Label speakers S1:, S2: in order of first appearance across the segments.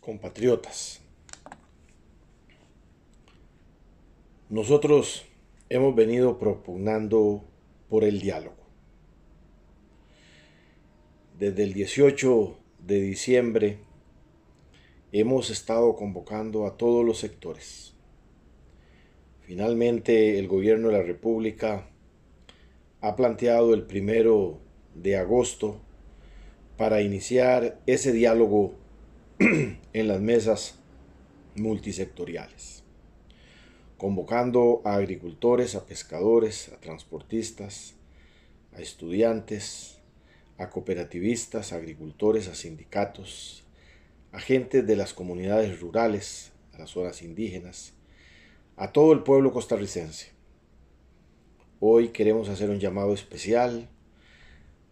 S1: compatriotas, nosotros hemos venido propugnando por el diálogo. Desde el 18 de diciembre hemos estado convocando a todos los sectores. Finalmente el gobierno de la República ha planteado el primero de agosto para iniciar ese diálogo en las mesas multisectoriales, convocando a agricultores, a pescadores, a transportistas, a estudiantes, a cooperativistas, a agricultores, a sindicatos, a gente de las comunidades rurales, a las zonas indígenas, a todo el pueblo costarricense. Hoy queremos hacer un llamado especial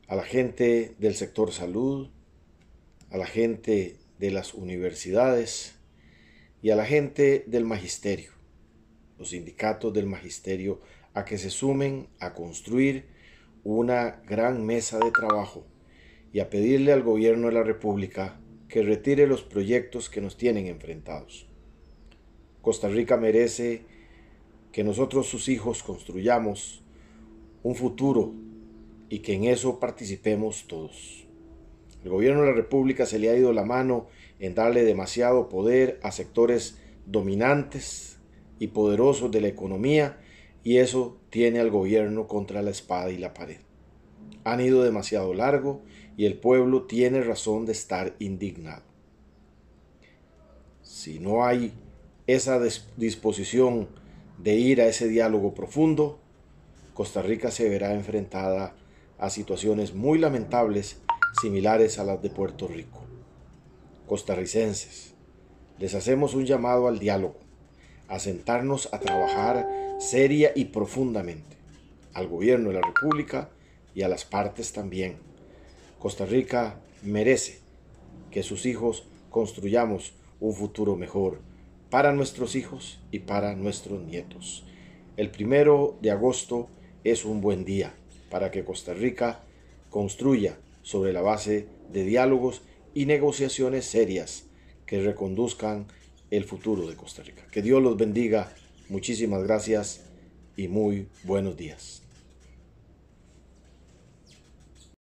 S1: a la gente del sector salud, a la gente de las universidades y a la gente del magisterio, los sindicatos del magisterio, a que se sumen a construir una gran mesa de trabajo y a pedirle al gobierno de la República que retire los proyectos que nos tienen enfrentados. Costa Rica merece que nosotros sus hijos construyamos un futuro y que en eso participemos todos. El gobierno de la República se le ha ido la mano en darle demasiado poder a sectores dominantes y poderosos de la economía y eso tiene al gobierno contra la espada y la pared. Han ido demasiado largo y el pueblo tiene razón de estar indignado. Si no hay esa disposición de ir a ese diálogo profundo, Costa Rica se verá enfrentada a situaciones muy lamentables similares a las de Puerto Rico. Costarricenses, les hacemos un llamado al diálogo, a sentarnos a trabajar seria y profundamente, al gobierno de la República y a las partes también. Costa Rica merece que sus hijos construyamos un futuro mejor para nuestros hijos y para nuestros nietos. El primero de agosto es un buen día para que Costa Rica construya sobre la base de diálogos y negociaciones serias que reconduzcan el futuro de Costa Rica. Que Dios los bendiga. Muchísimas gracias y muy buenos días.